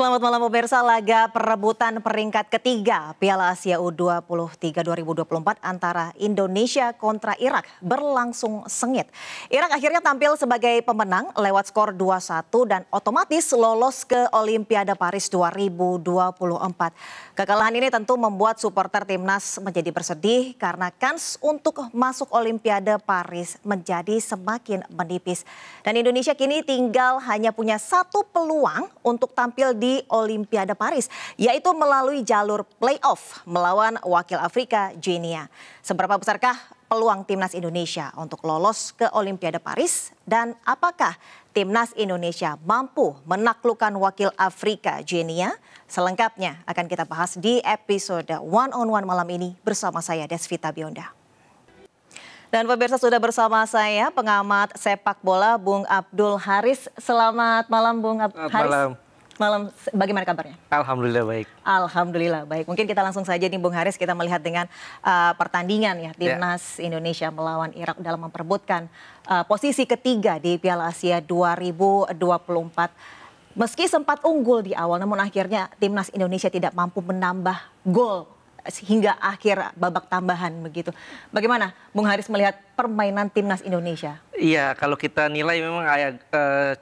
Selamat malam pemirsa, laga perebutan peringkat ketiga Piala Asia U23 2024 antara Indonesia kontra Irak berlangsung sengit. Irak akhirnya tampil sebagai pemenang lewat skor 2-1 dan otomatis lolos ke Olimpiade Paris 2024. Kekalahan ini tentu membuat supporter timnas menjadi bersedih karena kans untuk masuk Olimpiade Paris menjadi semakin menipis. Dan Indonesia kini tinggal hanya punya satu peluang untuk tampil di Olimpiade Paris, yaitu melalui jalur playoff melawan wakil Afrika, Guinea. Seberapa besarkah peluang timnas Indonesia untuk lolos ke Olimpiade Paris dan apakah timnas Indonesia mampu menaklukkan wakil Afrika Genia? Selengkapnya akan kita bahas di episode One on One malam ini bersama saya Desvita Bionda. Dan pemirsa sudah bersama saya pengamat sepak bola Bung Abdul Haris. Selamat malam Bung Ab Selamat Haris. Malam malam. Bagaimana kabarnya? Alhamdulillah baik. Alhamdulillah baik. Mungkin kita langsung saja nih Bung Haris kita melihat dengan uh, pertandingan ya, ya. timnas yeah. Indonesia melawan Irak dalam memperebutkan uh, posisi ketiga di Piala Asia 2024. Meski sempat unggul di awal namun akhirnya timnas Indonesia tidak mampu menambah gol hingga akhir babak tambahan begitu. Bagaimana Bung Haris melihat permainan timnas Indonesia? Iya, kalau kita nilai memang eh,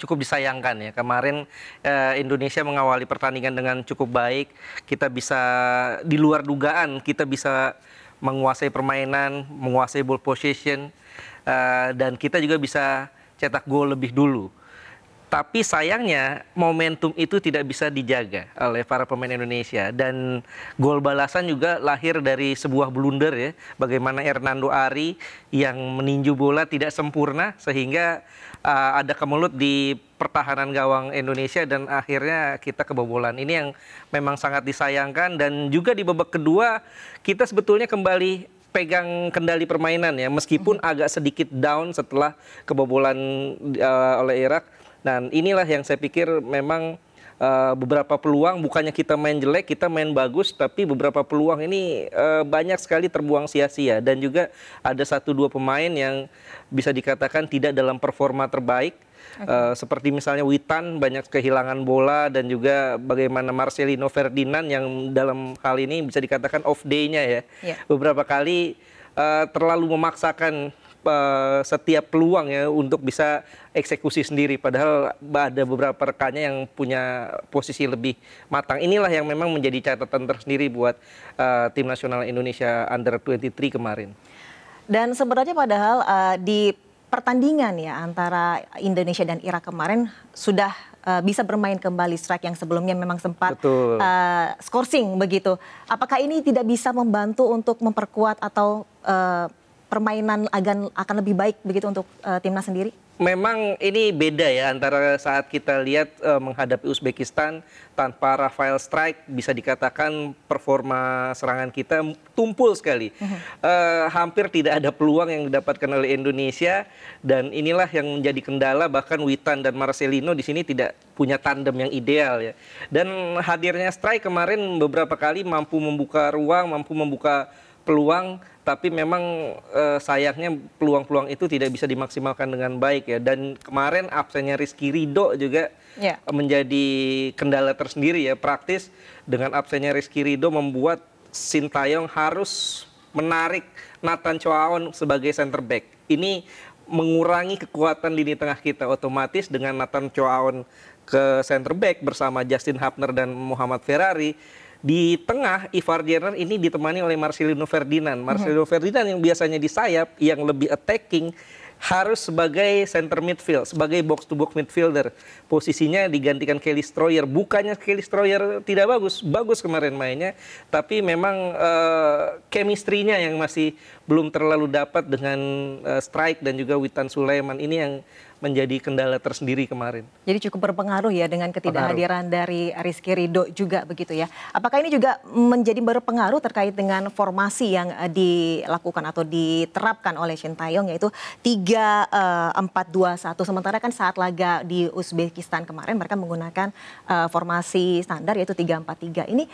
cukup disayangkan ya. Kemarin eh, Indonesia mengawali pertandingan dengan cukup baik. Kita bisa di luar dugaan, kita bisa menguasai permainan, menguasai ball position, eh, dan kita juga bisa cetak gol lebih dulu. Tapi sayangnya momentum itu tidak bisa dijaga oleh para pemain Indonesia dan gol balasan juga lahir dari sebuah blunder ya. Bagaimana Hernando Ari yang meninju bola tidak sempurna sehingga uh, ada kemelut di pertahanan gawang Indonesia dan akhirnya kita kebobolan. Ini yang memang sangat disayangkan dan juga di babak kedua kita sebetulnya kembali pegang kendali permainan ya meskipun mhm. agak sedikit down setelah kebobolan uh, oleh Irak Nah inilah yang saya pikir memang uh, beberapa peluang bukannya kita main jelek kita main bagus tapi beberapa peluang ini uh, banyak sekali terbuang sia-sia dan juga ada satu dua pemain yang bisa dikatakan tidak dalam performa terbaik Uh, seperti misalnya Witan banyak kehilangan bola dan juga bagaimana Marcelino Ferdinand yang dalam hal ini bisa dikatakan off day-nya ya. Yeah. Beberapa kali uh, terlalu memaksakan setiap peluang ya untuk bisa eksekusi sendiri. Padahal ada beberapa rekannya yang punya posisi lebih matang. Inilah yang memang menjadi catatan tersendiri buat uh, tim nasional Indonesia under 23 kemarin. Dan sebenarnya padahal uh, di pertandingan ya antara Indonesia dan Irak kemarin sudah eh, bisa bermain kembali strike yang sebelumnya memang sempat Betul. uh, scoring begitu. Apakah ini tidak bisa membantu untuk memperkuat atau uh, permainan akan akan lebih baik begitu untuk uh, timnas sendiri? Memang ini beda ya antara saat kita lihat uh, menghadapi Uzbekistan tanpa Rafael Strike bisa dikatakan performa serangan kita tumpul sekali. Mm -hmm. uh, hampir tidak ada peluang yang didapatkan oleh Indonesia dan inilah yang menjadi kendala bahkan Witan dan Marcelino di sini tidak punya tandem yang ideal ya. Dan hadirnya Strike kemarin beberapa kali mampu membuka ruang, mampu membuka peluang tapi memang eh, sayangnya peluang-peluang itu tidak bisa dimaksimalkan dengan baik ya dan kemarin absennya Rizky Rido juga yeah. menjadi kendala tersendiri ya praktis dengan absennya Rizky Rido membuat Sintayong harus menarik Nathan Choaon sebagai center back ini mengurangi kekuatan lini tengah kita otomatis dengan Nathan Choaon ke center back bersama Justin Hapner dan Muhammad Ferrari di tengah Ivar Jenner ini ditemani oleh Marcelino Ferdinand. Mhm. Marcelino hmm. Ferdinand yang biasanya di sayap yang lebih attacking harus sebagai center midfield, sebagai box to box midfielder. Posisinya digantikan Kelly Stroyer. Bukannya Kelly Stroyer tidak bagus, bagus kemarin mainnya, tapi memang uh, yang masih belum terlalu dapat dengan uh, Strike dan juga Witan Sulaiman ini yang menjadi kendala tersendiri kemarin. Jadi cukup berpengaruh ya dengan ketidakhadiran Pengaruh. dari Rizky Ridho juga begitu ya. Apakah ini juga menjadi berpengaruh terkait dengan formasi yang eh, dilakukan atau diterapkan oleh Shin Taeyong yaitu 3 eh, empat dua satu sementara kan saat laga di Uzbekistan kemarin mereka menggunakan eh, formasi standar yaitu 3 4 3. Ini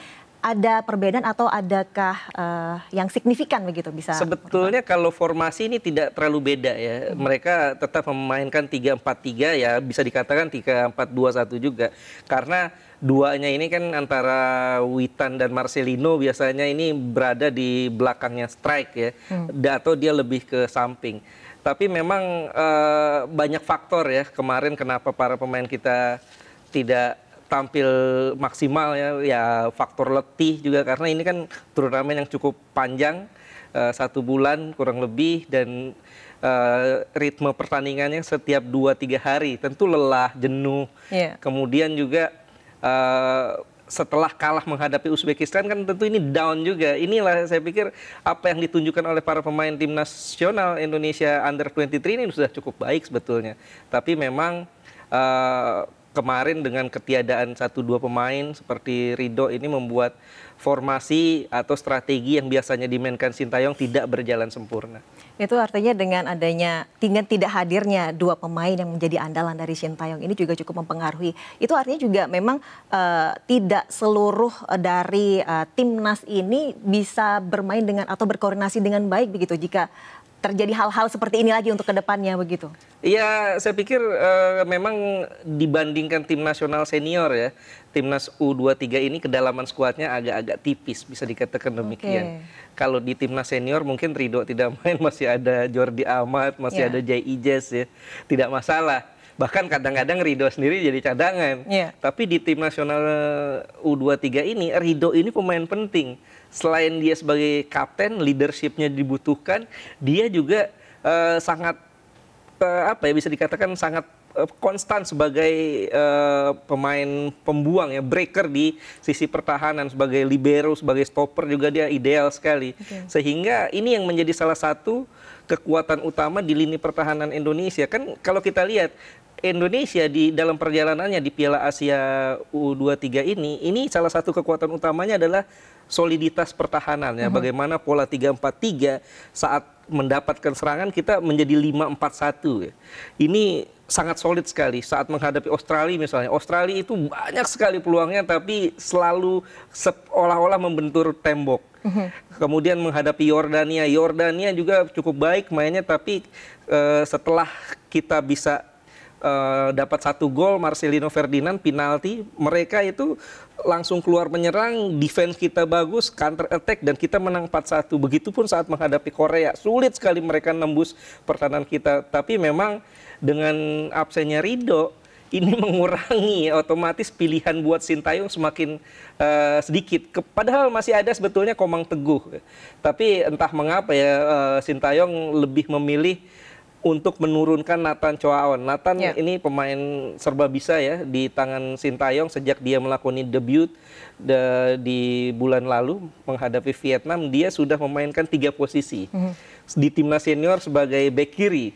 ada perbedaan atau adakah uh, yang signifikan begitu bisa? Sebetulnya kalau formasi ini tidak terlalu beda ya. Hmm. Mereka tetap memainkan 3-4-3 ya bisa dikatakan 3-4-2-1 juga. Karena duanya ini kan antara Witan dan Marcelino biasanya ini berada di belakangnya strike ya. Hmm. Atau dia lebih ke samping. Tapi memang uh, banyak faktor ya kemarin kenapa para pemain kita tidak tampil maksimal ya, ya faktor letih juga karena ini kan turnamen yang cukup panjang uh, satu bulan kurang lebih dan uh, ritme pertandingannya setiap 2 tiga hari tentu lelah jenuh yeah. kemudian juga uh, setelah kalah menghadapi Uzbekistan kan tentu ini down juga. Inilah saya pikir apa yang ditunjukkan oleh para pemain tim nasional Indonesia under 23 ini sudah cukup baik sebetulnya. Tapi memang uh, kemarin dengan ketiadaan satu dua pemain seperti Rido ini membuat formasi atau strategi yang biasanya dimainkan Sintayong tidak berjalan sempurna. Itu artinya dengan adanya dengan tidak hadirnya dua pemain yang menjadi andalan dari Sintayong ini juga cukup mempengaruhi. Itu artinya juga memang uh, tidak seluruh eh, dari uh, timnas ini bisa bermain dengan atau berkoordinasi dengan baik begitu jika terjadi hal-hal seperti ini lagi untuk kedepannya begitu? Iya, saya pikir uh, memang dibandingkan tim nasional senior ya, timnas U23 ini kedalaman skuadnya agak-agak tipis bisa dikatakan demikian. Okay. Kalau di timnas senior mungkin Ridho tidak main masih ada Jordi Ahmad, masih yeah. ada Jai Ijas ya. Tidak masalah bahkan kadang-kadang Rido sendiri jadi cadangan. Yeah. Tapi di tim nasional eh, U23 ini Rido ini pemain penting. Selain dia sebagai kapten, leadershipnya dibutuhkan, dia juga uh, sangat uh, apa ya bisa dikatakan sangat konstan sebagai uh, pemain pembuang ya breaker di sisi pertahanan sebagai libero sebagai stopper juga dia ideal sekali okay. sehingga ini yang menjadi salah satu kekuatan utama di lini pertahanan Indonesia. Kan kalau kita lihat Indonesia di dalam perjalanannya di Piala Asia U23 ini, ini salah satu kekuatan utamanya adalah soliditas pertahanannya. Mm -hmm. Bagaimana pola 3-4-3 saat mendapatkan serangan kita menjadi 5-4-1 ya. Ini sangat solid sekali saat menghadapi Australia misalnya. Australia itu banyak sekali peluangnya tapi selalu seolah-olah membentur tembok. Mhm. Kemudian menghadapi Yordania. Yordania juga cukup baik mainnya tapi eh, setelah kita bisa Eh, dapat satu gol Marcelino Ferdinand penalti mereka itu langsung keluar menyerang defense kita bagus counter attack dan kita menang 4-1 begitupun saat menghadapi Korea sulit sekali mereka nembus pertahanan kita tapi memang dengan absennya Rido ini mengurangi otomatis pilihan buat Sintayong semakin uh, sedikit. padahal masih ada sebetulnya Komang Teguh. Tapi entah mengapa ya uh, Sintayong lebih memilih untuk menurunkan Nathan Choaon. Nathan yeah. ini pemain serba bisa ya di tangan Sintayong sejak dia melakoni debut de, di bulan lalu menghadapi Vietnam dia sudah memainkan tiga posisi mm -hmm. di timnas senior sebagai bek kiri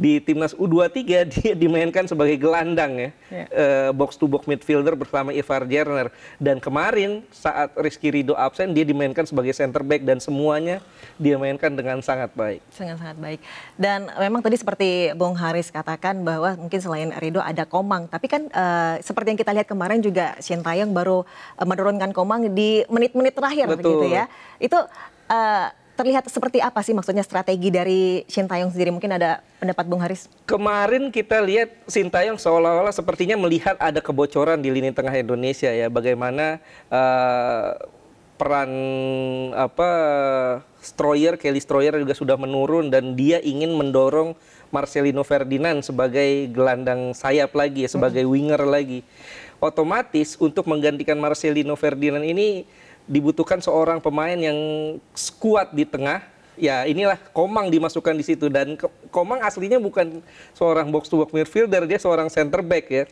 di timnas U23 dia dimainkan sebagai gelandang ya, yeah. Ya. uh, box to box midfielder bersama Ivar Jerner dan kemarin saat Rizky Rido absen dia dimainkan sebagai center back dan semuanya dia mainkan dengan sangat baik. dengan sangat baik. Dan memang tadi seperti Bung Haris katakan bahwa mungkin selain Rido ada Komang, tapi kan uh, seperti yang kita lihat kemarin juga Shin Taeyong baru uh, menurunkan Komang di menit-menit terakhir Betul. begitu ya. Itu uh, terlihat seperti apa sih maksudnya strategi dari Sintayong sendiri? Mungkin ada pendapat Bung Haris? Kemarin kita lihat Sintayong seolah-olah sepertinya melihat ada kebocoran di lini tengah Indonesia ya. Bagaimana uh, peran apa Stroyer, Kelly Stroyer juga sudah menurun dan dia ingin mendorong Marcelino Ferdinand sebagai gelandang sayap lagi, ya, sebagai winger lagi. Otomatis untuk menggantikan Marcelino Ferdinand ini dibutuhkan seorang pemain yang kuat di tengah. Ya inilah Komang dimasukkan di situ dan Komang aslinya bukan seorang box to box midfielder, dia seorang center back ya.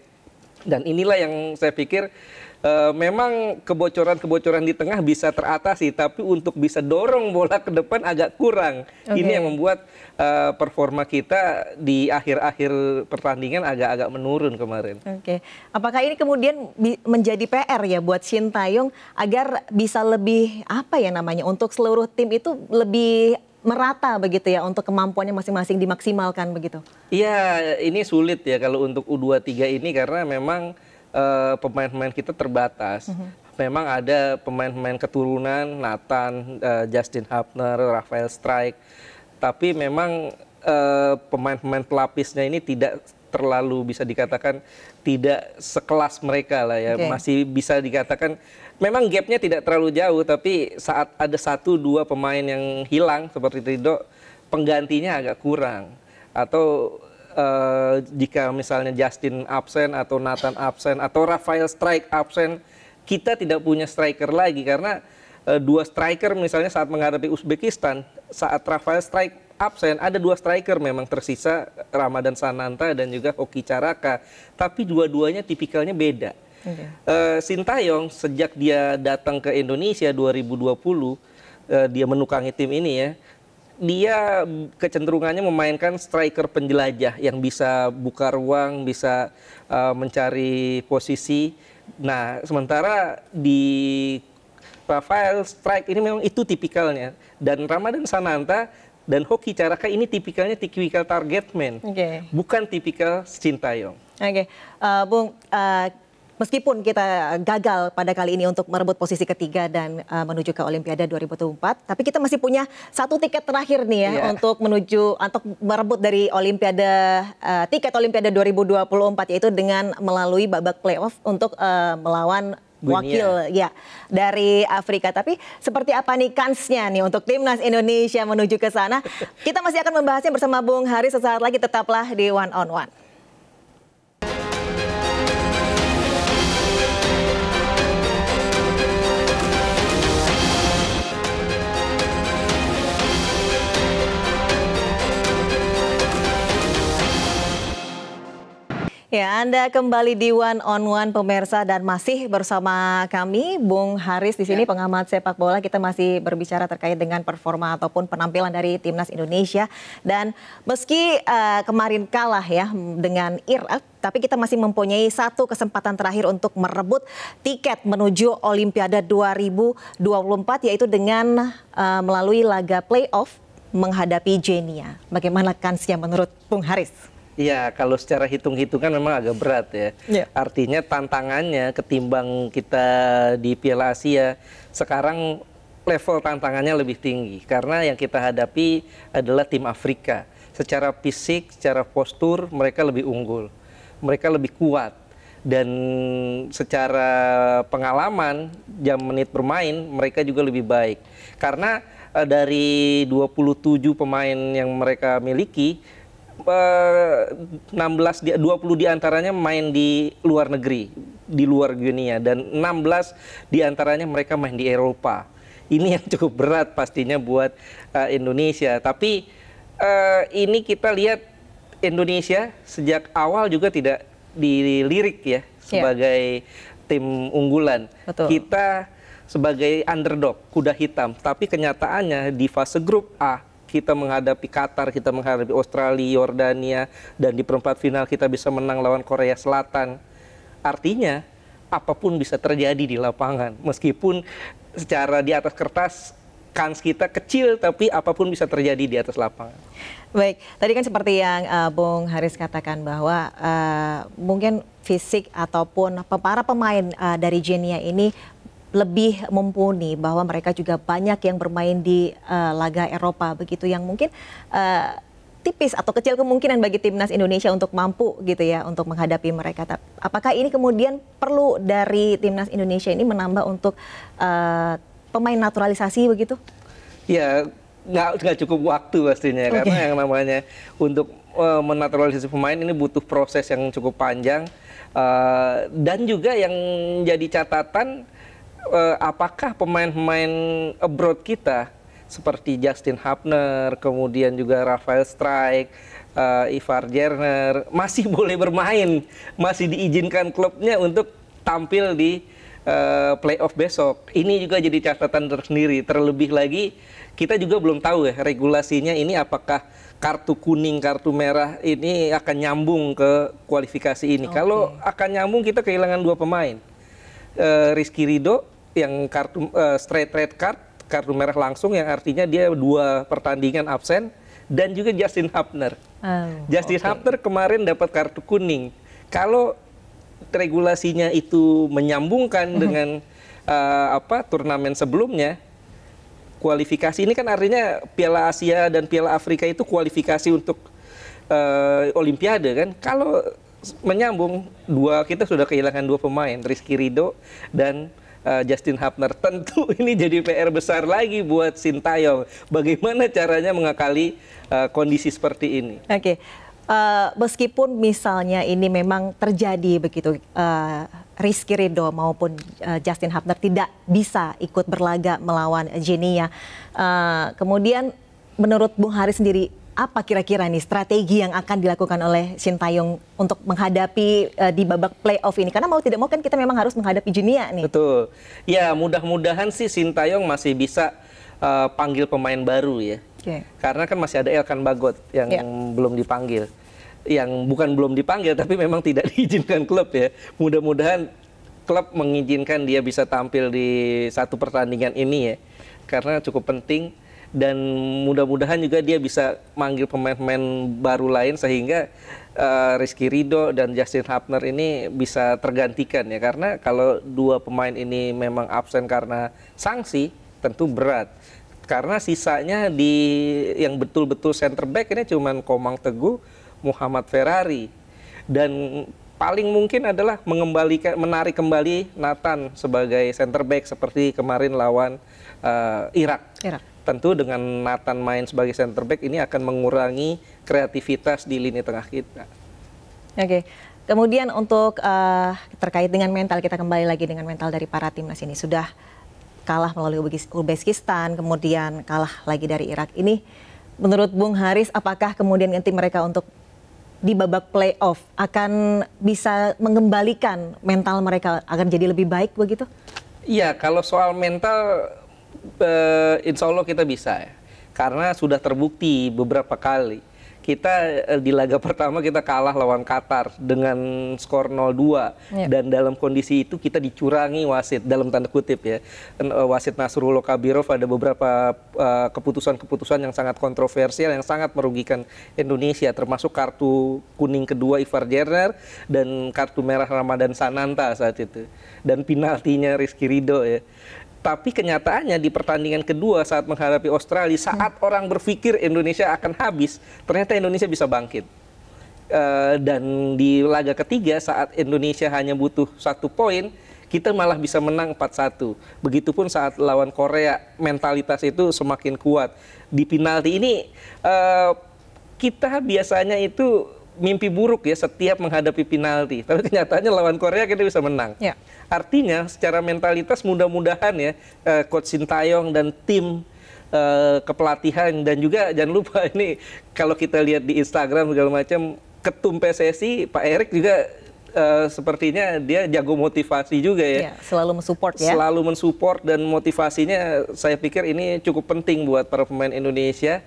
Dan inilah yang saya pikir Eh, memang kebocoran-kebocoran di tengah bisa teratasi, tapi untuk bisa dorong bola ke depan agak kurang. Okay. Ini yang membuat uh, performa kita di akhir-akhir pertandingan agak-agak menurun kemarin. Oke, okay. apakah ini kemudian menjadi PR ya buat Shin Taeyong agar bisa lebih apa ya namanya untuk seluruh tim itu lebih merata begitu ya untuk kemampuannya masing-masing dimaksimalkan begitu? Iya, ini sulit ya kalau untuk U23 ini karena memang Eh, pemain-pemain uh, kita terbatas. Mm -hmm. Memang ada pemain-pemain keturunan, Nathan, eh, Justin Hapner, Rafael Strike, tapi memang eh, pemain-pemain pelapisnya ini tidak terlalu bisa dikatakan tidak sekelas mereka lah ya okay. masih bisa dikatakan memang gapnya tidak terlalu jauh tapi saat ada satu dua pemain yang hilang seperti Rido penggantinya agak kurang atau uh, jika misalnya Justin absen atau Nathan absen atau Rafael Strike absen, kita tidak punya striker lagi karena uh, dua striker misalnya saat menghadapi Uzbekistan saat Rafael Strike absen ada dua striker memang tersisa Ramadan Sananta dan juga Hoki Caraka tapi dua-duanya tipikalnya beda. Okay. Iya. Uh, eh, Sintayong sejak dia datang ke Indonesia 2020 uh, dia menukangi tim ini ya dia kecenderungannya memainkan striker penjelajah yang bisa buka ruang, bisa uh, mencari posisi. Nah, sementara di Rafael Strike ini memang itu tipikalnya. Dan Ramadan Sananta dan Hoki Caraka ini tipikalnya tipikal target man, okay. bukan tipikal Sintayong. Oke, okay. uh, eh, Bung. Uh, meskipun kita gagal pada kali ini untuk merebut posisi ketiga dan uh, menuju ke Olimpiade 2024, tapi kita masih punya satu tiket terakhir nih ya yeah. untuk menuju untuk merebut dari Olimpiade uh, tiket Olimpiade 2024 yaitu dengan melalui babak playoff untuk uh, melawan Dunia. wakil ya dari Afrika. Tapi seperti apa nih kansnya nih untuk timnas Indonesia menuju ke sana? Kita masih akan membahasnya bersama Bung Hari sesaat lagi tetaplah di One on One. Ya, Anda kembali di One on One pemirsa dan masih bersama kami Bung Haris di sini ya. pengamat sepak bola. Kita masih berbicara terkait dengan performa ataupun penampilan dari timnas Indonesia dan meski uh, kemarin kalah ya dengan Irak, tapi kita masih mempunyai satu kesempatan terakhir untuk merebut tiket menuju Olimpiade 2024 yaitu dengan uh, melalui laga playoff menghadapi Jenia. Bagaimana kansnya menurut Bung Haris? Iya, kalau secara hitung-hitungan memang agak berat ya. ya. Artinya tantangannya ketimbang kita di Piala Asia sekarang level tantangannya lebih tinggi karena yang kita hadapi adalah tim Afrika. Secara fisik, secara postur mereka lebih unggul. Mereka lebih kuat dan secara pengalaman jam menit bermain mereka juga lebih baik. Karena eh, dari 27 pemain yang mereka miliki 16 eh, di 20 diantaranya main di luar negeri, di luar dunia, dan 16 diantaranya mereka main di Eropa. Ini yang cukup berat pastinya buat uh, Indonesia. Tapi uh, ini kita lihat Indonesia sejak awal juga tidak dilirik ya iya. sebagai yeah. tim unggulan. Betul. Kita sebagai underdog, kuda hitam. Tapi kenyataannya di fase grup A kita menghadapi Qatar, kita menghadapi Australia, Yordania, dan di perempat final kita bisa menang lawan Korea Selatan. Artinya, apapun bisa terjadi di lapangan. Meskipun secara di atas kertas kans kita kecil, tapi apapun bisa terjadi di atas lapangan. Baik, tadi kan seperti yang uh, Bung Haris katakan bahwa uh, mungkin fisik ataupun para pemain uh, dari Genia ini lebih mumpuni bahwa mereka juga banyak yang bermain di uh, laga Eropa begitu yang mungkin uh, tipis atau kecil kemungkinan bagi timnas Indonesia untuk mampu gitu ya untuk menghadapi mereka. Apakah ini kemudian perlu dari timnas Indonesia ini menambah untuk uh, pemain naturalisasi begitu? Ya nggak nggak cukup waktu pastinya okay. karena yang namanya untuk uh, menaturalisasi pemain ini butuh proses yang cukup panjang uh, dan juga yang jadi catatan uh, apakah pemain-pemain abroad kita seperti Justin Hapner, kemudian juga Rafael Strike, uh, Ivar Jerner masih boleh bermain, masih diizinkan klubnya untuk tampil di uh, playoff besok. Ini juga jadi catatan tersendiri. Terlebih lagi kita juga belum tahu ya regulasinya ini apakah kartu kuning, kartu merah ini akan nyambung ke kualifikasi ini. Okay. Kalau akan nyambung kita kehilangan dua pemain uh, Rizky Rido yang kartu uh, straight red card kartu merah langsung yang artinya dia dua pertandingan absen dan juga Justin Hapner. Oh, Justin okay. Hapner kemarin dapat kartu kuning. Kalau regulasinya itu menyambungkan mhm. dengan uh, apa turnamen sebelumnya, kualifikasi ini kan artinya Piala Asia dan Piala Afrika itu kualifikasi untuk uh, Olimpiade kan. Kalau menyambung dua kita sudah kehilangan dua pemain Rizky Rido dan uh, Justin Hapner tentu ini jadi PR besar lagi buat Sintayong bagaimana caranya mengakali uh, kondisi seperti ini oke okay. uh, eh, meskipun misalnya ini memang terjadi begitu uh, Rizky Rido maupun uh, Justin Hapner tidak bisa ikut berlaga melawan Genia uh, kemudian menurut Bung Hari sendiri apa kira-kira nih strategi yang akan dilakukan oleh Shin Taeyong untuk menghadapi uh, di babak playoff ini? Karena mau tidak mau kan kita memang harus menghadapi Junia nih. Betul. Ya mudah-mudahan sih Shin Taeyong masih bisa uh, panggil pemain baru ya. Okay. Karena kan masih ada Elkan Bagot yang yeah. belum dipanggil. Yang bukan belum dipanggil tapi memang tidak diizinkan klub ya. Mudah-mudahan klub mengizinkan dia bisa tampil di satu pertandingan ini ya. Karena cukup penting dan mudah-mudahan juga dia bisa manggil pemain-pemain baru lain sehingga uh, Rizky Rido dan Justin Hapner ini bisa tergantikan ya karena kalau dua pemain ini memang absen karena sanksi tentu berat karena sisanya di yang betul-betul center back ini cuma Komang Teguh, Muhammad Ferrari dan paling mungkin adalah mengembalikan menarik kembali Nathan sebagai center back seperti kemarin lawan uh, Irak. Irak tentu dengan Nathan main sebagai center back ini akan mengurangi kreativitas di lini tengah kita. Oke. Okay. Kemudian untuk uh, terkait dengan mental kita kembali lagi dengan mental dari para timnas ini sudah kalah melalui Uzbekistan, kemudian kalah lagi dari Irak. Ini menurut Bung Haris apakah kemudian nanti mereka untuk di babak playoff akan bisa mengembalikan mental mereka agar jadi lebih baik begitu? Iya, kalau soal mental uh, insya Allah kita bisa ya. Karena sudah terbukti beberapa kali. Kita uh, di laga pertama kita kalah lawan Qatar dengan skor 0-2 yep. Ya. dan dalam kondisi itu kita dicurangi wasit dalam tanda kutip ya. Eh, wasit Nasrullah Kabirov ada beberapa keputusan-keputusan uh, yang sangat kontroversial yang sangat merugikan Indonesia termasuk kartu kuning kedua Ivar Jerner dan kartu merah Ramadan Sananta saat itu dan penaltinya Rizky Ridho ya tapi kenyataannya di pertandingan kedua saat menghadapi Australia, hmm. saat hmm. orang berpikir Indonesia akan habis, ternyata Indonesia bisa bangkit. Uh, dan di laga ketiga saat Indonesia hanya butuh satu poin, kita malah bisa menang 4-1. Begitupun saat lawan Korea, mentalitas itu semakin kuat. Di penalti ini uh, kita biasanya itu mimpi buruk ya setiap menghadapi penalti. Tapi kenyataannya lawan Korea kita bisa menang. Ya. Artinya secara mentalitas mudah-mudahan ya eh, coach Sintayong dan tim eh, kepelatihan dan juga jangan lupa ini kalau kita lihat di Instagram segala macam ketum PSSI Pak Erik juga Uh, sepertinya dia jago motivasi juga ya. ya selalu mensupport ya. Selalu mensupport dan motivasinya saya pikir ini cukup penting buat para pemain Indonesia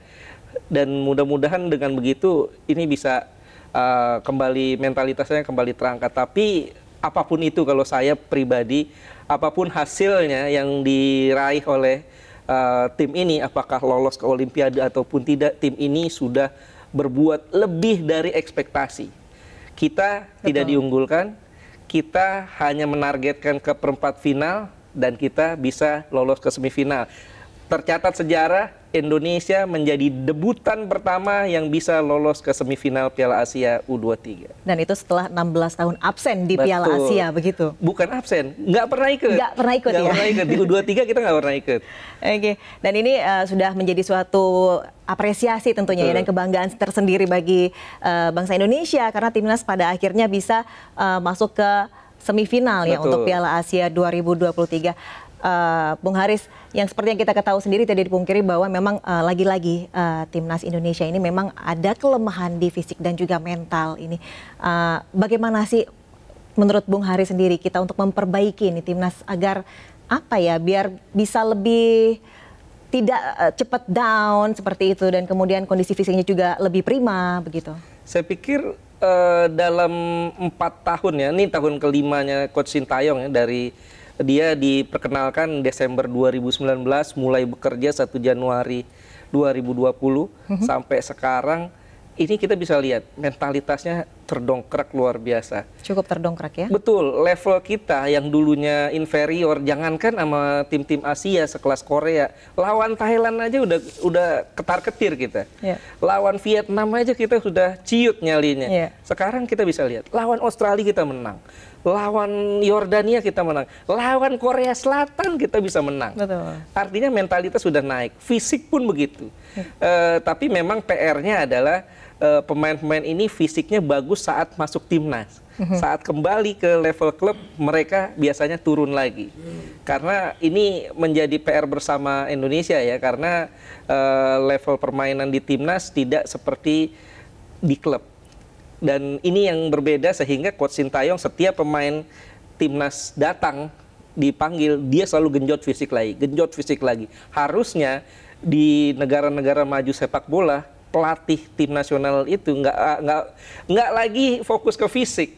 dan mudah-mudahan dengan begitu ini bisa uh, kembali mentalitasnya kembali terangkat. Tapi apapun itu kalau saya pribadi, apapun hasilnya yang diraih oleh uh, tim ini, apakah lolos ke Olimpiade ataupun tidak, tim ini sudah berbuat lebih dari ekspektasi. Kita Betul. tidak diunggulkan, kita hanya menargetkan ke perempat final dan kita bisa lolos ke semifinal. Tercatat sejarah Indonesia menjadi debutan pertama yang bisa lolos ke semifinal Piala Asia U23. Dan itu setelah 16 tahun absen di Betul. Piala Asia begitu. Bukan absen, nggak pernah ikut. Nggak pernah ikut nggak ya. pernah ikut di U23 kita nggak pernah ikut. Oke. Okay. Dan ini uh, sudah menjadi suatu apresiasi tentunya ya dan kebanggaan tersendiri bagi uh, bangsa Indonesia karena timnas pada akhirnya bisa uh, masuk ke semifinal ya Betul. ya untuk Piala Asia 2023. Eh, Bung Haris, yang seperti yang kita ketahui sendiri tidak dipungkiri bahwa memang eh, lagi-lagi uh, uh, timnas Indonesia ini memang ada kelemahan di fisik dan juga mental ini. Uh, bagaimana sih menurut Bung Haris sendiri kita untuk memperbaiki ini timnas agar apa ya biar bisa lebih tidak uh, cepat down seperti itu dan kemudian kondisi fisiknya juga lebih prima begitu. Saya pikir uh, dalam empat tahun ya, ini tahun kelimanya Coach Sintayong ya dari dia diperkenalkan Desember 2019 mulai bekerja 1 Januari 2020 mm-hmm. sampai sekarang ini kita bisa lihat mentalitasnya terdongkrak luar biasa. Cukup terdongkrak ya. Betul, level kita yang dulunya inferior jangankan sama tim-tim Asia sekelas Korea, lawan Thailand aja udah udah ketar-ketir kita. Yeah. Lawan Vietnam aja kita sudah ciut nyalinya. Yeah. Sekarang kita bisa lihat lawan Australia kita menang lawan Yordania kita menang, lawan Korea Selatan kita bisa menang. Betul. Artinya mentalitas sudah naik, fisik pun begitu. Hmm. Uh, tapi memang PR-nya adalah eh, pemain-pemain uh, ini fisiknya bagus saat masuk timnas. Mhm. Saat kembali ke level klub mereka biasanya turun lagi. Karena ini menjadi PR bersama Indonesia ya karena uh, level permainan di timnas tidak seperti di klub dan ini yang berbeda sehingga coach Sintayong setiap pemain timnas datang dipanggil dia selalu genjot fisik lagi, genjot fisik lagi. Harusnya di negara-negara maju sepak bola pelatih tim nasional itu nggak nggak nggak lagi fokus ke fisik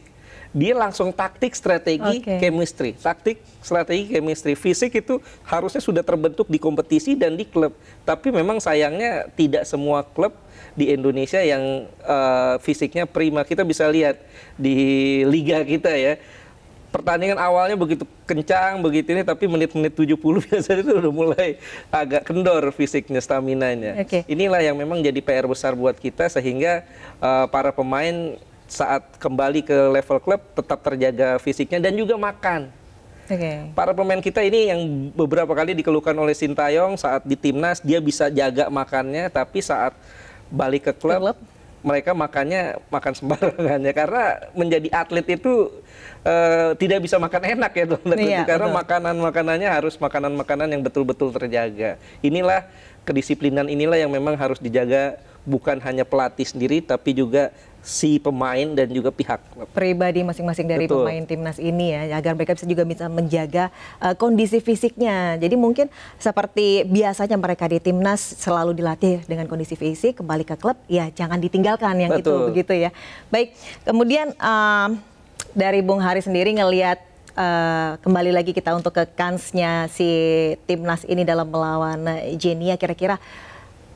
dia langsung taktik, strategi, okay. chemistry. Taktik, strategi, chemistry. Fisik itu harusnya sudah terbentuk di kompetisi dan di klub. Tapi memang sayangnya tidak semua klub di Indonesia yang uh, fisiknya prima. Kita bisa lihat di liga kita ya pertandingan awalnya begitu kencang begitu ini tapi menit-menit 70 biasanya itu udah mulai agak kendor fisiknya stamina-nya. Okay. Inilah yang memang jadi PR besar buat kita sehingga uh, para pemain saat kembali ke level klub tetap terjaga fisiknya dan juga makan. Okay. Para pemain kita ini yang beberapa kali dikeluhkan oleh Sintayong saat di timnas dia bisa jaga makannya tapi saat balik ke klub, klub? mereka makannya makan sembarangan ya karena menjadi atlet itu uh, tidak bisa makan enak ya teman-teman iya, karena makanan makanannya harus makanan makanan yang betul-betul terjaga. Inilah kedisiplinan inilah yang memang harus dijaga bukan hanya pelatih sendiri tapi juga si pemain dan juga pihak pribadi masing-masing dari Betul. pemain timnas ini ya agar mereka bisa juga bisa menjaga uh, kondisi fisiknya. Jadi mungkin seperti biasanya mereka di timnas selalu dilatih dengan kondisi fisik kembali ke klub ya jangan ditinggalkan yang Betul. itu begitu ya. Baik, kemudian um, dari Bung Hari sendiri ngelihat uh, kembali lagi kita untuk ke kansnya si timnas ini dalam melawan Jenia kira-kira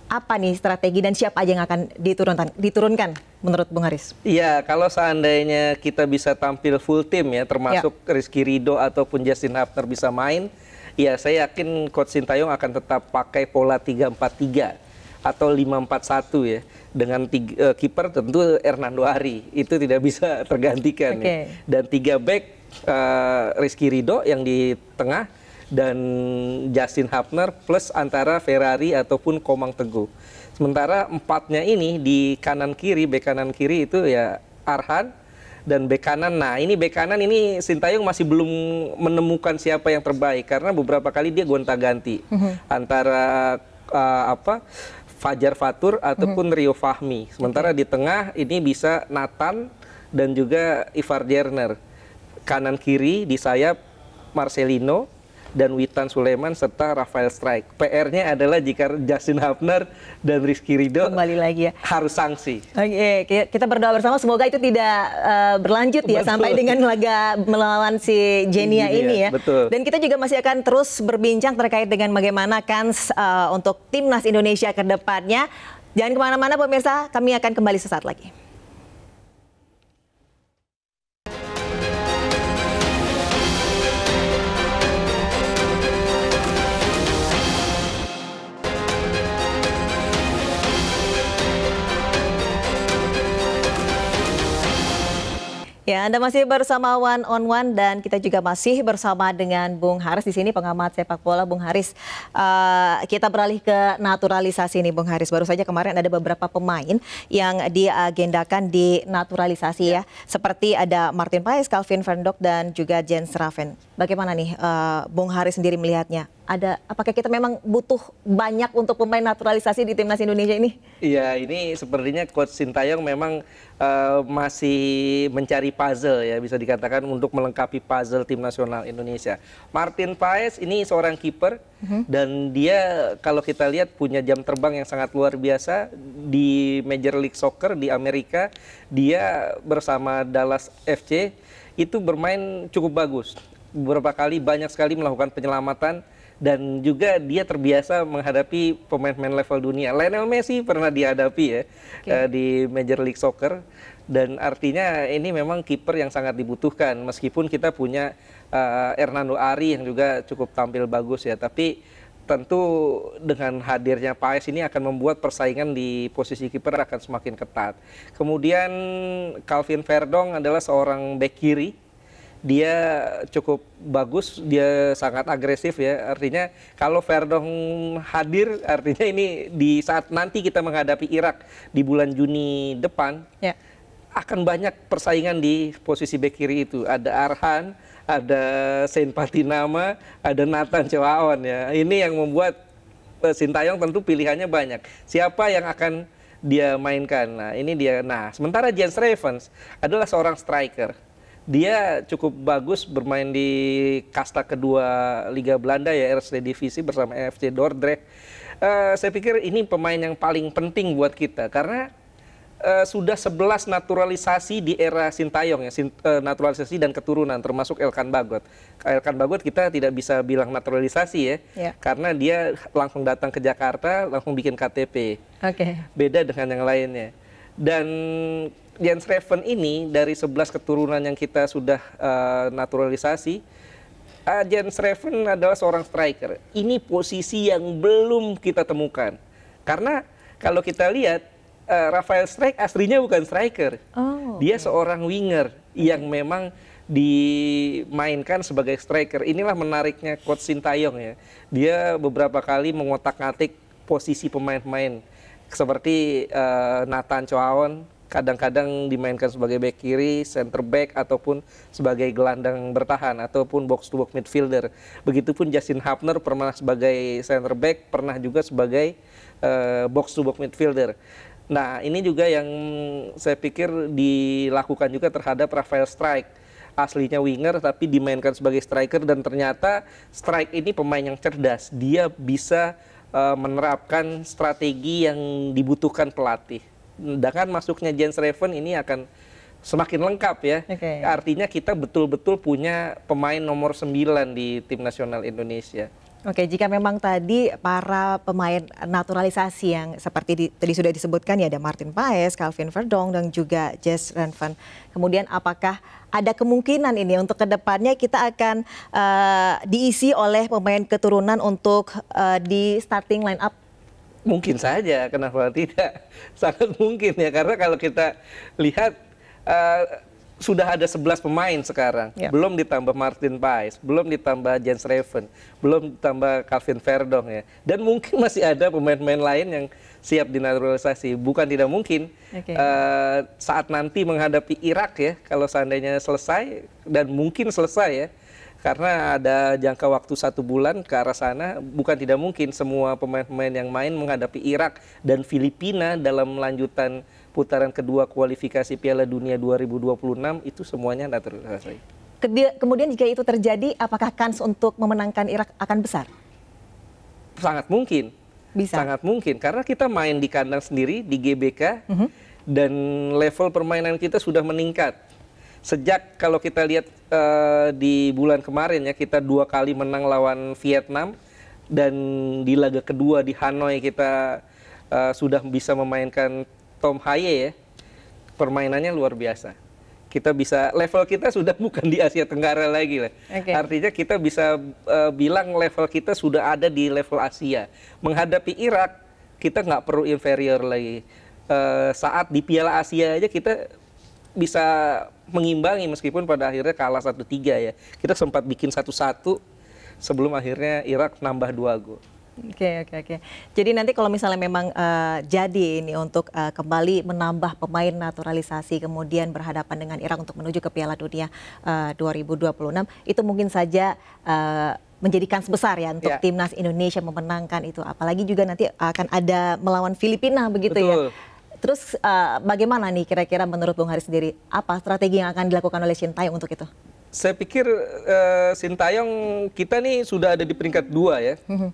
apa nih strategi dan siapa aja yang akan diturunkan diturunkan menurut Bung Haris? Iya, kalau seandainya kita bisa tampil full tim ya termasuk ya. Rizky Rido ataupun Justin Hafner bisa main, ya saya yakin coach Sintayong akan tetap pakai pola 3-4-3 atau 5-4-1 ya dengan tiga, uh, kiper tentu Hernando Ari itu tidak bisa tergantikan okay. ya. dan tiga back uh, Rizky Rido yang di tengah dan Justin Hapner plus antara Ferrari ataupun Komang Teguh. Sementara empatnya ini di kanan kiri, bek kanan kiri itu ya Arhan dan bek kanan. Nah, ini bek kanan ini Sintayong masih belum menemukan siapa yang terbaik karena beberapa kali dia gonta-ganti mm -hmm. antara uh, apa Fajar Fatur mhm. ataupun mm -hmm. Rio Fahmi. Sementara di tengah ini bisa Nathan dan juga Ivar Jerner. Kanan kiri di sayap Marcelino, dan Witan Sulaiman serta Rafael Strike. PR-nya adalah jika Justin Hafner dan Rizky Ridho kembali lagi ya harus sanksi. Oke, kita berdoa bersama semoga itu tidak uh, berlanjut ya sampai dengan laga melawan si Genia ini, ini ya. Betul. Dan kita juga masih akan terus berbincang terkait dengan bagaimana kans uh, untuk timnas Indonesia ke depannya. Jangan kemana-mana pemirsa, kami akan kembali sesaat lagi. Ya, Anda masih bersama One on One dan kita juga masih bersama dengan Bung Haris di sini pengamat sepak bola Bung Haris. Uh, kita beralih ke naturalisasi nih Bung Haris. Baru saja kemarin ada beberapa pemain yang diagendakan di naturalisasi ya. ya. Seperti ada Martin Paes, Calvin Van dan juga Jens Raven. Bagaimana nih uh, Bung Haris sendiri melihatnya? ada apakah kita memang butuh banyak untuk pemain naturalisasi di timnas Indonesia ini? Iya, ini sepertinya coach Sintayong memang uh, masih mencari puzzle ya bisa dikatakan untuk melengkapi puzzle tim nasional Indonesia. Martin Paes ini seorang kiper uh mhm. -huh. dan dia kalau kita lihat punya jam terbang yang sangat luar biasa di Major League Soccer di Amerika. Dia bersama Dallas FC itu bermain cukup bagus beberapa kali banyak sekali melakukan penyelamatan dan juga dia terbiasa menghadapi pemain-pemain level dunia. Lionel Messi pernah dihadapi ya okay. Eh, di Major League Soccer dan artinya ini memang kiper yang sangat dibutuhkan meskipun kita punya uh, Hernando Ari yang juga cukup tampil bagus ya, tapi tentu dengan hadirnya Paes ini akan membuat persaingan di posisi kiper akan semakin ketat. Kemudian Calvin Verdong adalah seorang bek kiri dia cukup bagus, dia sangat agresif ya. Artinya kalau Verdong hadir, artinya ini di saat nanti kita menghadapi Irak di bulan Juni depan, ya. akan banyak persaingan di posisi bek kiri itu. Ada Arhan, ada Saint Patinama, ada Nathan Cewaon ya. Ini yang membuat eh, Sintayong tentu pilihannya banyak. Siapa yang akan dia mainkan? Nah, ini dia. Nah, sementara James Ravens adalah seorang striker dia cukup bagus bermain di kasta kedua Liga Belanda ya RSD Divisi bersama FC Dordrecht. Uh, saya pikir ini pemain yang paling penting buat kita karena uh, sudah 11 naturalisasi di era Sintayong ya Sint, uh, naturalisasi dan keturunan termasuk Elkan Bagot. Elkan Bagot kita tidak bisa bilang naturalisasi ya yeah. karena dia langsung datang ke Jakarta langsung bikin KTP. Oke. Okay. Beda dengan yang lainnya. Dan Jens Reven ini dari 11 keturunan yang kita sudah uh, naturalisasi, uh, Jens Reven adalah seorang striker. Ini posisi yang belum kita temukan. Karena kalau kita lihat uh, Rafael Strike aslinya bukan striker. Oh, Dia seorang winger okay. yang memang dimainkan sebagai striker. Inilah menariknya coach Sintayong ya. Dia beberapa kali mengotak-atik posisi pemain-pemain seperti uh, Nathan Choaon kadang-kadang dimainkan sebagai back kiri, center back ataupun sebagai gelandang bertahan ataupun box to box midfielder. Begitupun Justin Hapner pernah sebagai center back, pernah juga sebagai uh, box to box midfielder. Nah, ini juga yang saya pikir dilakukan juga terhadap Rafael Strike. Aslinya winger tapi dimainkan sebagai striker dan ternyata Strike ini pemain yang cerdas. Dia bisa eh, menerapkan strategi yang dibutuhkan pelatih dengan masuknya Jens Raven ini akan semakin lengkap ya. Okay. Artinya kita betul-betul punya pemain nomor 9 di tim nasional Indonesia. Oke, jika memang tadi para pemain naturalisasi yang seperti di, tadi sudah disebutkan ya ada Martin Paes, Calvin Verdong dan juga Jess Renvan. Kemudian apakah ada kemungkinan ini untuk kedepannya kita akan uh, diisi oleh pemain keturunan untuk uh, di starting line up mungkin saja kenapa tidak sangat mungkin ya karena kalau kita lihat uh, sudah ada 11 pemain sekarang ya. belum ditambah Martin Paes belum ditambah Jens Raven belum ditambah Calvin Verdong ya dan mungkin masih ada pemain-pemain lain yang siap dinaturalisasi bukan tidak mungkin okay. uh, eh, saat nanti menghadapi Irak ya kalau seandainya selesai dan mungkin selesai ya karena ada jangka waktu satu bulan ke arah sana bukan tidak mungkin semua pemain-pemain yang main menghadapi Irak dan Filipina dalam lanjutan putaran kedua kualifikasi Piala Dunia 2026 itu semuanya tidak terselesai. Kemudian jika itu terjadi, apakah kans untuk memenangkan Irak akan besar? Sangat mungkin. Bisa. Sangat mungkin karena kita main di kandang sendiri di GBK uh mhm. -huh. dan level permainan kita sudah meningkat sejak kalau kita lihat uh, di bulan kemarin ya kita dua kali menang lawan Vietnam dan di laga kedua di Hanoi kita uh, sudah bisa memainkan Tom Haye ya permainannya luar biasa kita bisa level kita sudah bukan di Asia Tenggara lagi lah. Okay. Artinya kita bisa uh, bilang level kita sudah ada di level Asia. Menghadapi Irak kita nggak perlu inferior lagi. Uh, saat di Piala Asia aja kita bisa mengimbangi meskipun pada akhirnya kalah satu tiga ya. Kita sempat bikin satu-satu sebelum akhirnya Irak nambah dua gol. Oke okay, oke okay, oke. Okay. Jadi nanti kalau misalnya memang uh, jadi ini untuk uh, kembali menambah pemain naturalisasi kemudian berhadapan dengan Irak untuk menuju ke Piala Dunia eh, uh, 2026 itu mungkin saja uh, menjadikan sebesar ya untuk yeah. timnas Indonesia memenangkan itu apalagi juga nanti akan ada melawan Filipina begitu ya. Betul. ya. Terus uh, bagaimana nih kira-kira menurut Bung Haris sendiri apa strategi yang akan dilakukan oleh Shin Taeyong untuk itu? Saya pikir uh, Sintayong kita nih sudah ada di peringkat dua ya. Mhm.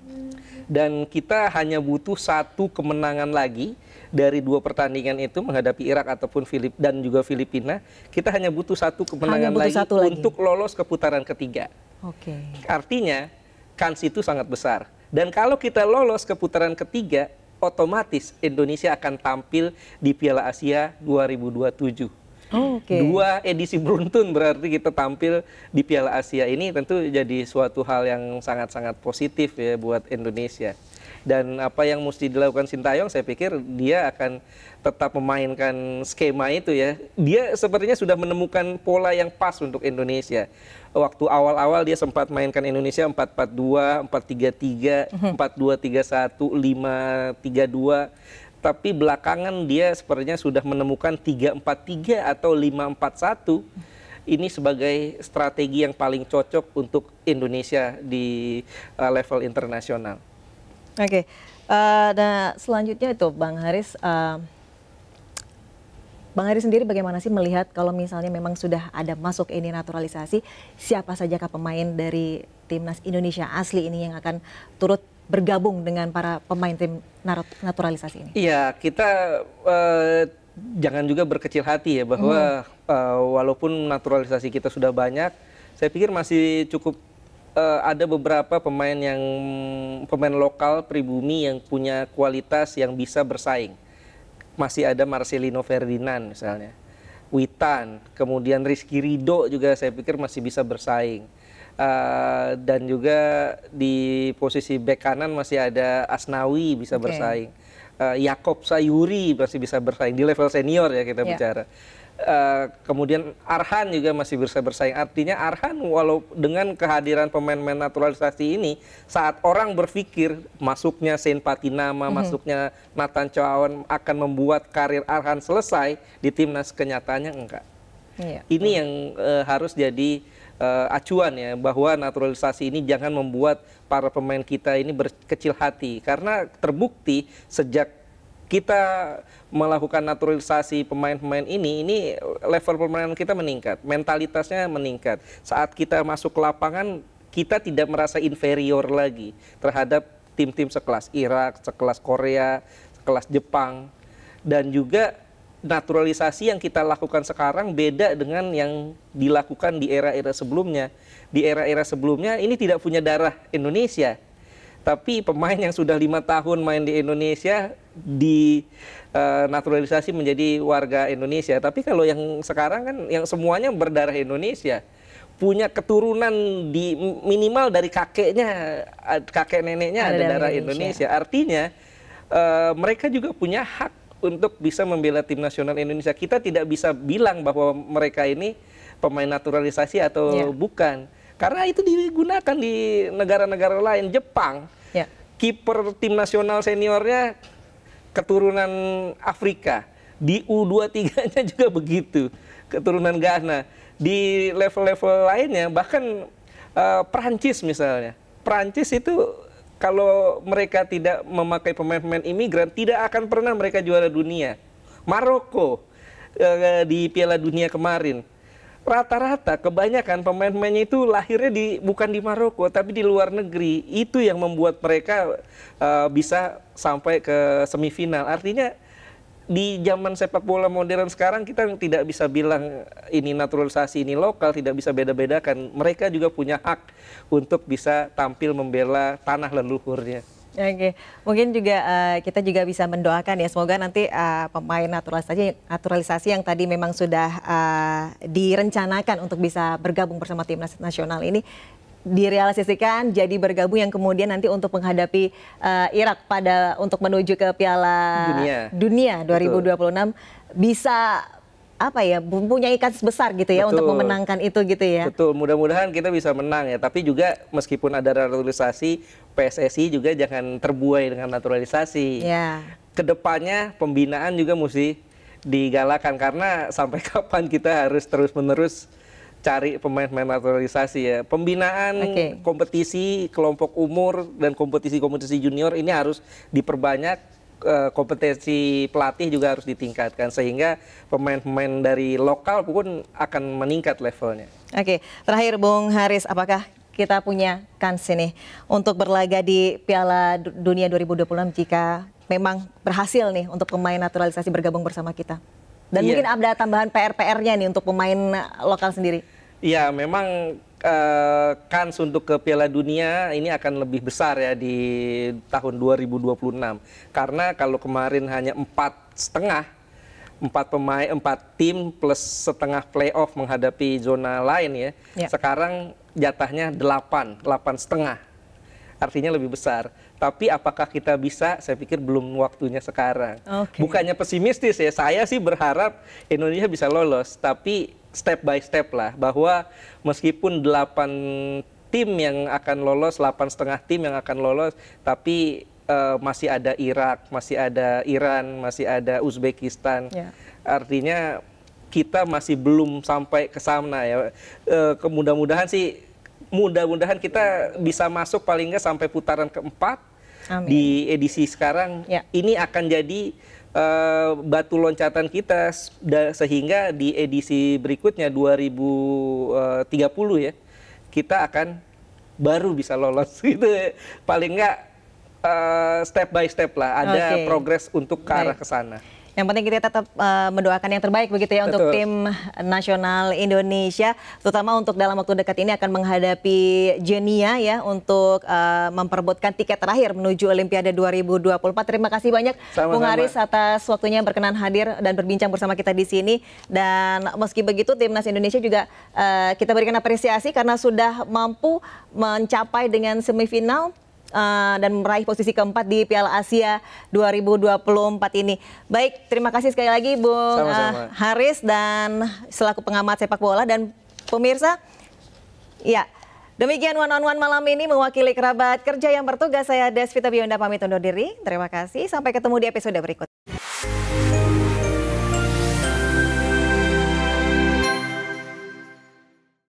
Dan kita hanya butuh satu kemenangan lagi dari dua pertandingan itu menghadapi Irak ataupun Filip dan juga Filipina, kita hanya butuh satu kemenangan butuh lagi satu lagi. untuk lolos ke putaran ketiga. Oke. Okay. Artinya kans itu sangat besar. Dan kalau kita lolos ke putaran ketiga, otomatis Indonesia akan tampil di Piala Asia 2027. Oh, okay. Dua edisi beruntun berarti kita tampil di Piala Asia ini tentu jadi suatu hal yang sangat-sangat positif ya buat Indonesia dan apa yang mesti dilakukan Sintayong saya pikir dia akan tetap memainkan skema itu ya. Dia sepertinya sudah menemukan pola yang pas untuk Indonesia. Waktu awal-awal dia sempat mainkan Indonesia empat 433, 4231, 532. tapi belakangan dia sepertinya sudah menemukan 343 atau 541 ini sebagai strategi yang paling cocok untuk Indonesia di eh, level internasional. Oke, okay. uh, eh, nah selanjutnya itu Bang Haris, uh, Bang Haris sendiri bagaimana sih melihat kalau misalnya memang sudah ada masuk ini naturalisasi, siapa sajakah pemain dari timnas Indonesia asli ini yang akan turut bergabung dengan para pemain tim naturalisasi ini? Iya, kita uh, jangan juga berkecil hati ya bahwa mm. uh, walaupun naturalisasi kita sudah banyak, saya pikir masih cukup uh, ada beberapa pemain yang pemain lokal pribumi yang punya kualitas yang bisa bersaing. Masih ada Marcelino Ferdinand misalnya. Witan, kemudian Rizky Rido juga saya pikir masih bisa bersaing. Uh, dan juga di posisi back kanan masih ada Asnawi bisa okay. bersaing. Uh, eh, Yakob Sayuri masih bisa bersaing di level senior ya kita yeah. bicara. Eh, kemudian Arhan juga masih bisa bersaing. Artinya Arhan walau dengan kehadiran pemain-pemain naturalisasi ini saat orang berpikir masuknya Saint Patinama, mm -hmm. masuknya Nathan Chowon akan membuat karir Arhan selesai di timnas kenyataannya enggak. Yeah. Ini yang uh, harus jadi uh, acuan ya bahwa naturalisasi ini jangan membuat para pemain kita ini berkecil hati karena terbukti sejak kita melakukan naturalisasi pemain-pemain ini, ini level permainan kita meningkat, mentalitasnya meningkat. Saat kita masuk ke lapangan, kita tidak merasa inferior lagi terhadap tim-tim sekelas Irak, sekelas Korea, sekelas Jepang. Dan juga naturalisasi yang kita lakukan sekarang beda dengan yang dilakukan di era-era sebelumnya. Di era-era sebelumnya ini tidak punya darah Indonesia tapi pemain yang sudah lima tahun main di Indonesia di uh, naturalisasi menjadi warga Indonesia. Tapi kalau yang sekarang kan yang semuanya berdarah Indonesia, punya keturunan di minimal dari kakeknya, kakek neneknya ada, ada darah Indonesia. Indonesia. Artinya uh, mereka juga punya hak untuk bisa membela tim nasional Indonesia. Kita tidak bisa bilang bahwa mereka ini pemain naturalisasi atau yeah. bukan karena itu digunakan di negara-negara lain. Jepang, ya. kiper tim nasional seniornya keturunan Afrika. Di U23-nya juga begitu, keturunan Ghana. Di level-level lainnya, bahkan uh, eh, Prancis misalnya. Prancis itu kalau mereka tidak memakai pemain-pemain imigran, tidak akan pernah mereka juara dunia. Maroko eh, di Piala Dunia kemarin rata-rata kebanyakan pemain-pemainnya itu lahirnya di bukan di Maroko tapi di luar negeri itu yang membuat mereka uh, bisa sampai ke semifinal artinya di zaman sepak bola modern sekarang kita tidak bisa bilang ini naturalisasi ini lokal tidak bisa beda-bedakan mereka juga punya hak untuk bisa tampil membela tanah leluhurnya Oke, okay. mungkin juga uh, kita juga bisa mendoakan ya semoga nanti uh, pemain naturalisasi naturalisasi yang tadi memang sudah uh, direncanakan untuk bisa bergabung bersama timnas nasional ini direalisasikan jadi bergabung yang kemudian nanti untuk menghadapi uh, Irak pada untuk menuju ke Piala Dunia, Dunia 2026 Betul. bisa apa ya mempunyai kans besar gitu ya betul. untuk memenangkan itu gitu ya. Betul, mudah-mudahan kita bisa menang ya. Tapi juga meskipun ada naturalisasi, PSSI juga jangan terbuai dengan naturalisasi. Ya. Kedepannya pembinaan juga mesti digalakan karena sampai kapan kita harus terus-menerus cari pemain-pemain naturalisasi ya. Pembinaan okay. kompetisi kelompok umur dan kompetisi-kompetisi junior ini harus diperbanyak Eh, kompetensi pelatih juga harus ditingkatkan sehingga pemain-pemain dari lokal pun akan meningkat levelnya. Oke, terakhir Bung Haris, apakah kita punya kans ini untuk berlaga di Piala Dunia 2026 jika memang berhasil nih untuk pemain naturalisasi bergabung bersama kita? Dan iya. mungkin ada tambahan PR-PR-nya nih untuk pemain lokal sendiri. Iya, memang Eh, kans untuk ke Piala Dunia ini akan lebih besar ya di tahun 2026 karena kalau kemarin hanya empat setengah empat pemain empat tim plus setengah playoff menghadapi zona lain ya, ya. sekarang jatahnya delapan delapan setengah artinya lebih besar tapi apakah kita bisa saya pikir belum waktunya sekarang okay. bukannya pesimistis ya saya sih berharap Indonesia bisa lolos tapi step by step lah bahwa meskipun 8 tim yang akan lolos, 8 setengah tim yang akan lolos, tapi uh, masih ada Irak, masih ada Iran, masih ada Uzbekistan. Yeah. Artinya kita masih belum sampai ke sana ya. Uh, Mudah-mudahan sih mudah-mudahan kita bisa masuk paling nggak sampai putaran keempat Amin. di edisi sekarang. Yeah. Ini akan jadi Eh, batu loncatan kita sehingga di edisi berikutnya 2030 eh, ya kita akan baru bisa lolos gitu paling nggak uh, step by step lah ada okay. progres untuk ke arah ke sana. Yang penting kita tetap uh, mendoakan yang terbaik begitu ya Betul. untuk tim nasional Indonesia, terutama untuk dalam waktu dekat ini akan menghadapi Jenia ya untuk uh, eh, memperebutkan tiket terakhir menuju Olimpiade 2024. Terima kasih banyak Sama -sama. Bung Aris atas waktunya yang berkenan hadir dan berbincang bersama kita di sini. Dan meski begitu timnas Indonesia juga uh, kita berikan apresiasi karena sudah mampu mencapai dengan semifinal Eh, dan meraih posisi keempat di Piala Asia 2024 ini. Baik, terima kasih sekali lagi Bung eh, Haris dan selaku pengamat sepak bola dan pemirsa. Ya, demikian one on one malam ini mewakili kerabat kerja yang bertugas saya Desvita Bionda pamit undur diri. Terima kasih, sampai ketemu di episode berikutnya.